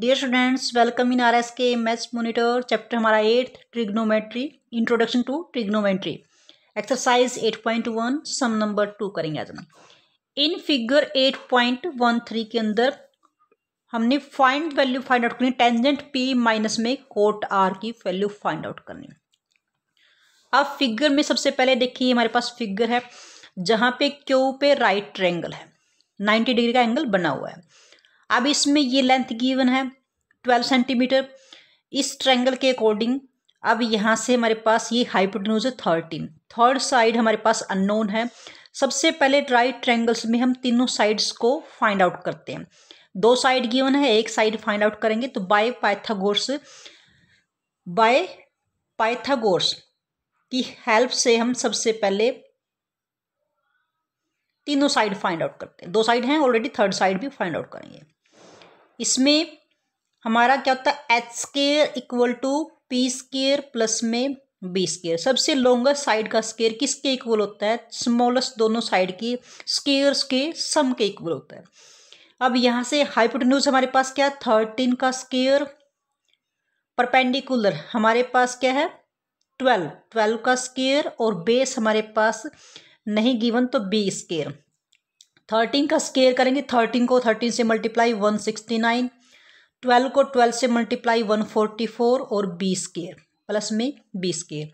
dear students welcome in R S K maths monitor chapter हमारा eighth trigonometry introduction to trigonometry exercise eight point one sum number two करेंगे आज हम इन figure eight point one three के अंदर हमने find value find out करनी tangent P minus में कोट आर की वैल्यू फाइंड आउट करनी अब फिगर में सबसे पहले देखिए हमारे पास फिगर है जहाँ पे क्यू पे राइट ट्रैंगल है नाइन्टी डिग्री का एंगल बना हुआ है अब इसमें ये लेंथ गिवन है ट्वेल्व सेंटीमीटर इस ट्रैंगल के अकॉर्डिंग अब यहाँ से हमारे पास ये हाइपोटनोज है थर्टीन थर्ड साइड हमारे पास अननोन है सबसे पहले राइट ट्रैंगल्स में हम तीनों साइड्स को फाइंड आउट करते हैं दो साइड गिवन है एक साइड फाइंड आउट करेंगे तो बाय पाइथागोर्स बाय पाइथागोर्स की हेल्प से हम सबसे पहले तीनों साइड फाइंड आउट करते हैं दो साइड हैं ऑलरेडी थर्ड साइड भी फाइंड आउट करेंगे इसमें हमारा क्या होता है H square equal to P square plus में बी स्केयर सबसे लॉन्गेस्ट साइड का स्केयर किसके इक्वल होता है स्मॉलेस्ट दोनों साइड की स्केयर्स के सम के इक्वल होता है अब यहाँ से हाइपोटेन्यूज हमारे पास क्या है थर्टीन का स्केयर परपेंडिकुलर हमारे पास क्या है ट्वेल्व ट्वेल्व का स्केयर और बेस हमारे पास नहीं गिवन तो बी स्केयर थर्टीन का स्केयर करेंगे थर्टीन को थर्टीन से multiply one sixty nine twelve को ट्वेल्व से मल्टीप्लाई वन फोर्टी फोर और बी स्केयर प्लस में बी स्केयर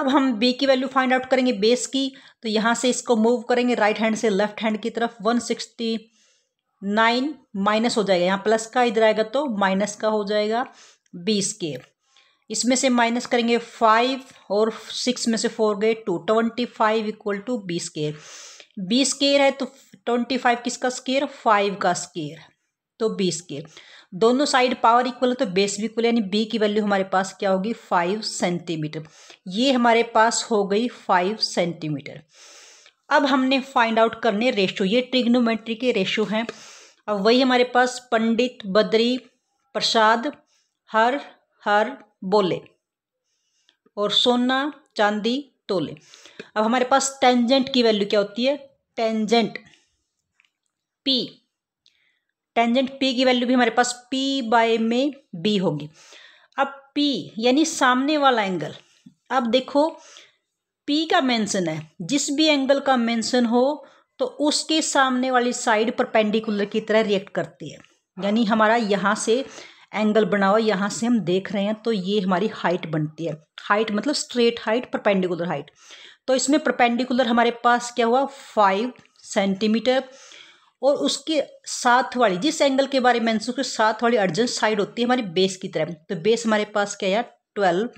अब हम बी की वैल्यू फाइंड आउट करेंगे बेस की तो यहाँ से इसको मूव करेंगे राइट हैंड से लेफ्ट हैंड की तरफ वन सिक्सटी नाइन माइनस हो जाएगा यहाँ प्लस का इधर आएगा तो माइनस का हो जाएगा बी स्केयर इसमें से माइनस करेंगे फाइव और सिक्स में से फोर गए to twenty five equal to B square B square है तो ट्वेंटी फाइव किसका स्केयर फाइव का स्केयर तो बी स्केयर दोनों साइड पावर इक्वल है तो बेस भी इक्वल यानी बी की वैल्यू हमारे पास क्या होगी फाइव सेंटीमीटर ये हमारे पास हो गई फाइव सेंटीमीटर अब हमने फाइंड आउट करने रेशो ये ट्रिग्नोमेट्री के रेशो हैं अब वही हमारे पास पंडित बद्री प्रसाद हर हर बोले और सोना चांदी तोले अब हमारे पास टेंजेंट की वैल्यू क्या होती है टेंजेंट पी टेंजेंट पी की वैल्यू भी हमारे पास पी बाय में बी होगी अब पी यानी सामने वाला एंगल अब देखो पी का मेंशन है जिस भी एंगल का मेंशन हो तो उसके सामने वाली साइड परपेंडिकुलर की तरह रिएक्ट करती है यानी हमारा यहाँ से एंगल बना हुआ यहाँ से हम देख रहे हैं तो ये हमारी हाइट बनती है हाइट मतलब स्ट्रेट हाइट परपेंडिकुलर हाइट तो इसमें परपेंडिकुलर हमारे पास क्या हुआ फाइव सेंटीमीटर और उसके साथ वाली जिस एंगल के बारे में उसके साथ वाली अर्जेंट साइड होती है हमारी बेस की तरह तो बेस हमारे पास क्या है ट्वेल्व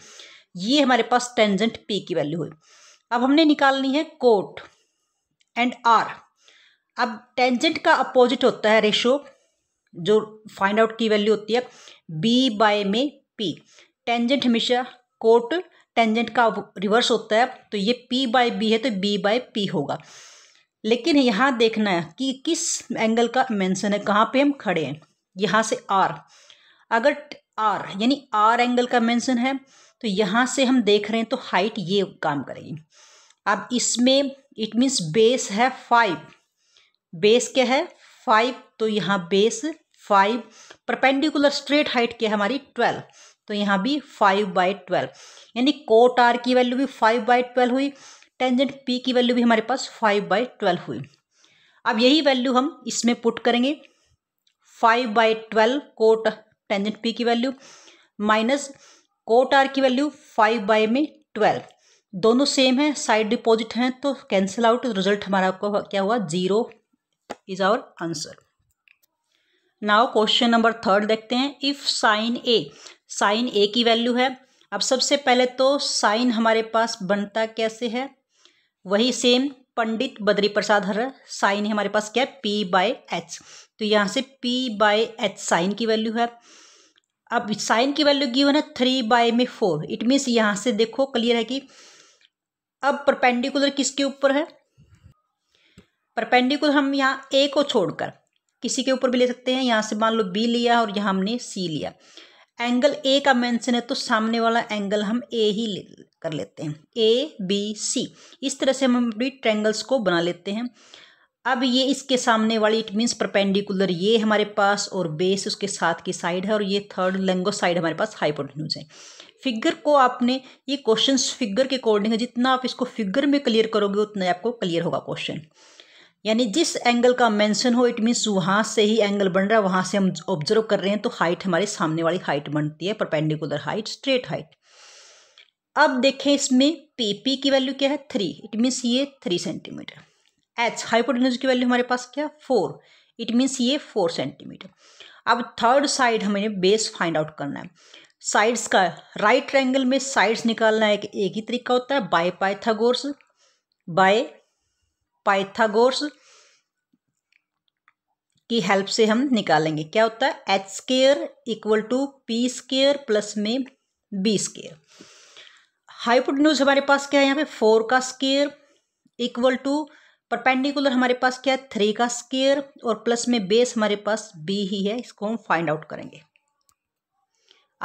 ये हमारे पास टेंजेंट पी की वैल्यू हुई अब हमने निकालनी है कोट एंड आर अब टेंजेंट का अपोजिट होता है रेशो जो फाइंड आउट की वैल्यू होती है बी बाय में पी टेंजेंट हमेशा कोट टेंजेंट का रिवर्स होता है तो ये पी बाय बी है तो बी बाई पी होगा लेकिन यहाँ देखना है कि किस एंगल का मेंशन है कहाँ पे हम खड़े हैं यहाँ से आर अगर आर यानी आर एंगल का मेंशन है तो यहाँ से हम देख रहे हैं तो हाइट ये काम करेगी अब इसमें इट मीन्स बेस है फाइव बेस क्या है फाइव तो यहाँ base five perpendicular straight height क्या है हमारी ट्वेल्व तो यहाँ भी फाइव बाई ट्वेल्व यानी कोट आर की वैल्यू भी फाइव बाई ट्वेल्व हुई टेंजेंट पी की वैल्यू भी हमारे पास फाइव बाई ट्वेल्व हुई अब यही वैल्यू हम इसमें पुट करेंगे five by twelve cot tangent P की वैल्यू माइनस कोट आर की वैल्यू फाइव बाई में ट्वेल्व दोनों सेम है साइड डिपॉजिट हैं तो कैंसिल आउट रिजल्ट हमारा आपको क्या हुआ zero is our answer now question number third देखते हैं if sine A sine A की वैल्यू है अब सबसे पहले तो साइन हमारे पास बनता कैसे है वही सेम पंडित बद्री प्रसाद हर साइन हमारे पास क्या है पी बाय एच तो यहाँ से पी बाय एच साइन की वैल्यू है अब साइन की वैल्यू गिवन है थ्री बाय में फोर इट मीन्स यहाँ से देखो क्लियर है कि अब परपेंडिकुलर किसके ऊपर है परपेंडिकुलर हम यहाँ ए को छोड़कर किसी के ऊपर भी ले सकते हैं यहाँ से मान लो बी लिया और यहाँ हमने सी लिया एंगल ए का मेंशन है तो सामने वाला एंगल हम ए ही ले कर लेते हैं ए बी सी इस तरह से हम अपनी ट्रेंगल्स को बना लेते हैं अब ये इसके सामने वाली इट मीन्स परपेंडिकुलर ये हमारे पास और बेस उसके साथ की साइड है और ये थर्ड लेंगो साइड हमारे पास हाइपोटेन्यूज है फिगर को आपने ये क्वेश्चन फिगर के अकॉर्डिंग है जितना आप इसको फिगर में क्लियर करोगे उतना आपको क्लियर होगा क्वेश्चन यानी जिस एंगल का मेंशन हो इट मीन्स वहाँ से ही एंगल बन रहा है वहाँ से हम ऑब्जर्व कर रहे हैं तो हाइट हमारे सामने वाली हाइट बनती है परपेंडिकुलर हाइट स्ट्रेट हाइट अब देखें इसमें पी पी की वैल्यू क्या है थ्री इट मीन्स ये थ्री सेंटीमीटर एच हाइपोटेन्यूज की वैल्यू हमारे पास क्या फोर इट मीन्स ये फोर सेंटीमीटर अब थर्ड साइड हमें बेस फाइंड आउट करना है साइड्स का राइट एंगल में साइड्स निकालना एक एक ही तरीका होता है बाय पाइथागोरस बाय पाइथागोरस की हेल्प से हम निकालेंगे क्या होता है H square equal to P square plus में बी स्केयर न्यूज हमारे पास क्या है यहाँ पे फोर का स्केयर इक्वल टू परपेंडिकुलर हमारे पास क्या है थ्री का स्केयर और प्लस में बेस हमारे पास बी ही है इसको हम फाइंड आउट करेंगे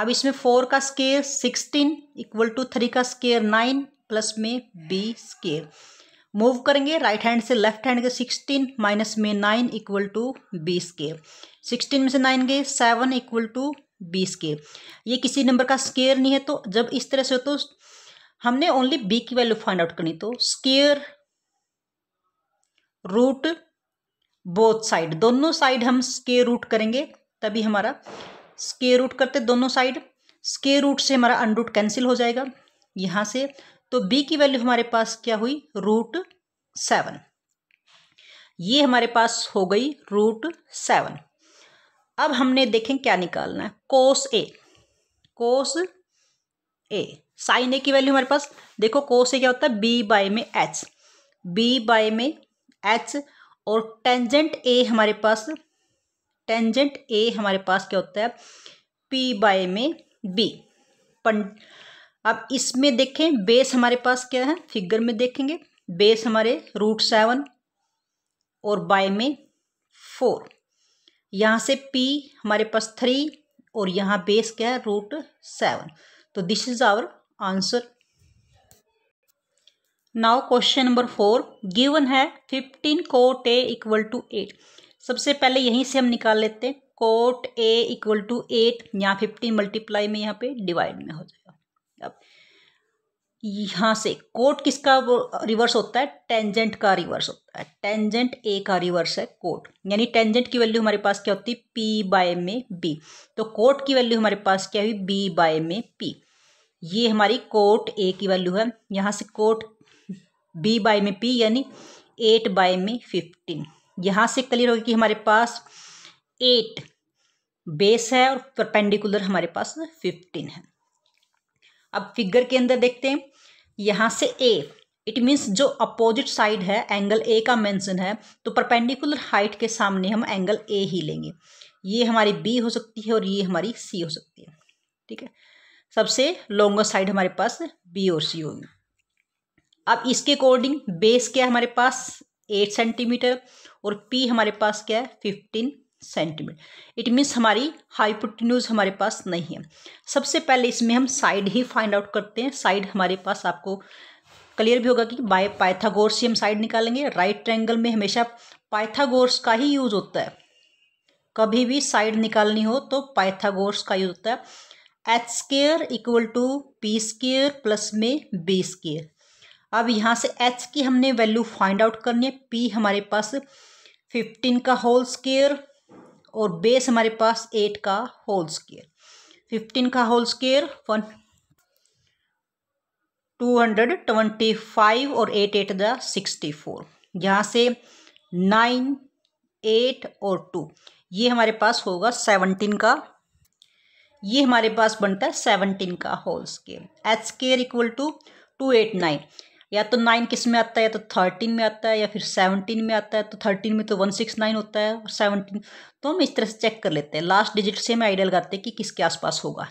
अब इसमें फोर का square sixteen equal to three का स्केयर नाइन प्लस में बी स्केयर मूव करेंगे राइट हैंड से लेफ्ट हैंड के सिक्सटीन माइनस में नाइन इक्वल टू बीस के सिक्सटीन में से नाइन गए सेवन इक्वल टू बीस के ये किसी नंबर का स्केयर नहीं है तो जब इस तरह से हो तो हमने ओनली बी की वैल्यू फाइंड आउट करनी तो स्केयर रूट बोथ साइड दोनों साइड हम स्केयर रूट करेंगे तभी हमारा स्केयर रूट करते दोनों साइड स्केयर रूट से हमारा अनरूट कैंसिल हो जाएगा यहाँ से तो बी की वैल्यू हमारे पास क्या हुई रूट सेवन ये हमारे पास हो गई रूट सेवन अब हमने देखें क्या निकालना है कोस ए कोस ए साइन ए की वैल्यू हमारे पास देखो कोस ए क्या होता है बी बाय में एच बी बाय में एच और टेंजेंट ए हमारे पास टेंजेंट ए हमारे पास क्या होता है पी बाय में बी अब इसमें देखें बेस हमारे पास क्या है फिगर में देखेंगे बेस हमारे रूट सेवन और बाय में फोर यहाँ से पी हमारे पास थ्री और यहाँ बेस क्या है रूट सेवन तो this is our answer now question number four given है fifteen cot A equal to eight सबसे पहले यहीं से हम निकाल लेते हैं cot A equal to eight यहाँ फिफ्टीन मल्टीप्लाई में यहाँ पे डिवाइड में हो जाएगा अब यहाँ से कोट किसका रिवर्स होता है टेंजेंट का रिवर्स होता है टेंजेंट ए का रिवर्स है कोट यानी टेंजेंट की वैल्यू हमारे पास क्या होती है पी बाय में बी तो कोट की वैल्यू हमारे पास क्या हुई बी बाय में पी ये हमारी कोट ए की वैल्यू है यहाँ से कोट बी बाय में पी यानी एट बाय में फिफ्टीन यहाँ से क्लियर होगी कि हमारे पास एट बेस है और परपेंडिकुलर हमारे पास फिफ्टीन है अब फिगर के अंदर देखते हैं यहाँ से ए इट मीन्स जो अपोजिट साइड है एंगल ए का मेंशन है तो परपेंडिकुलर हाइट के सामने हम एंगल ए ही लेंगे ये हमारी बी हो सकती है और ये हमारी सी हो सकती है ठीक है सबसे लॉन्गर साइड हमारे पास बी और सी होगी अब इसके अकॉर्डिंग बेस क्या है हमारे पास एट सेंटीमीटर और पी हमारे पास क्या है फिफ्टीन सेंटीमीटर इट मीन्स हमारी हाइपोटिन्यूज हमारे पास नहीं है सबसे पहले इसमें हम साइड ही फाइंड आउट करते हैं साइड हमारे पास आपको क्लियर भी होगा कि बाय पाइथागोर्स ही हम साइड निकालेंगे राइट ट्रैंगल में हमेशा पाइथागोर्स का ही यूज होता है कभी भी साइड निकालनी हो तो पाइथागोर्स का यूज होता है H square equal to P square plus में बी स्केयर अब यहाँ से एच की हमने वैल्यू फाइंड आउट करनी है पी हमारे पास फिफ्टीन का होल स्केयर और बेस हमारे पास एट का होल स्केयर फिफ्टीन का whole square one two hundred twenty five और eight eight the sixty four यहाँ से नाइन एट और टू ये हमारे पास होगा सेवनटीन का ये हमारे पास बनता है सेवनटीन का whole square H square equal to two eight nine या तो नाइन किस में आता है या तो थर्टीन में आता है या फिर सेवनटीन में आता है तो थर्टीन में तो वन सिक्स नाइन होता है और सेवनटीन तो हम इस तरह से चेक कर लेते हैं लास्ट डिजिट से हम आइडिया लगाते हैं कि किसके आसपास होगा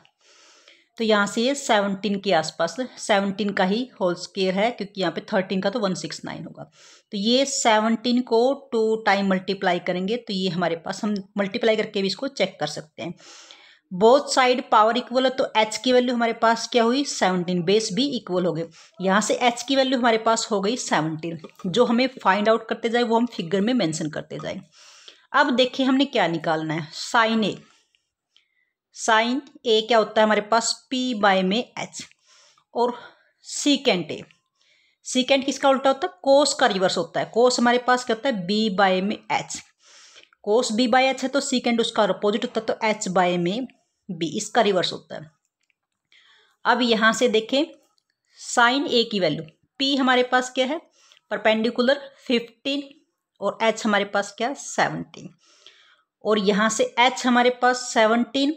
तो यहाँ से ये सेवनटीन के आसपास सेवनटीन का ही होल स्केयर है क्योंकि यहाँ पे थर्टीन का तो वन सिक्स नाइन होगा तो ये सेवनटीन को टू टाइम मल्टीप्लाई करेंगे तो ये हमारे पास हम मल्टीप्लाई करके भी इसको चेक कर सकते हैं बोथ साइड पावर इक्वल है तो एच की वैल्यू हमारे पास क्या हुई सेवनटीन बेस भी इक्वल हो गए यहाँ से एच की वैल्यू हमारे पास हो गई सेवनटीन जो हमें फाइंड आउट करते जाए वो हम फिगर में मैंशन करते जाए अब देखिए हमने क्या निकालना है साइन ए साइन ए क्या होता है हमारे पास पी बाय में एच और सीकेंट ए सीकेंट किसका उल्टा होता है कोस का रिवर्स होता है कोस हमारे पास क्या होता है बी बाय में H cos B by H है तो सीकेंट उसका अपोजिट होता है तो एच बाय में बी इसका रिवर्स होता है अब यहां से देखें साइन ए की वैल्यू पी हमारे पास क्या है परपेंडिकुलर फिफ्टीन और एच हमारे पास क्या है सेवनटीन और यहाँ से एच हमारे पास सेवनटीन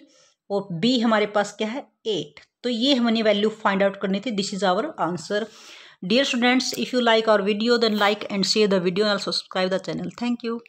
और बी हमारे पास क्या है एट तो ये हमने वैल्यू फाइंड आउट करनी थी this is our answer dear students if you like our video then like and share the video and subscribe the channel thank you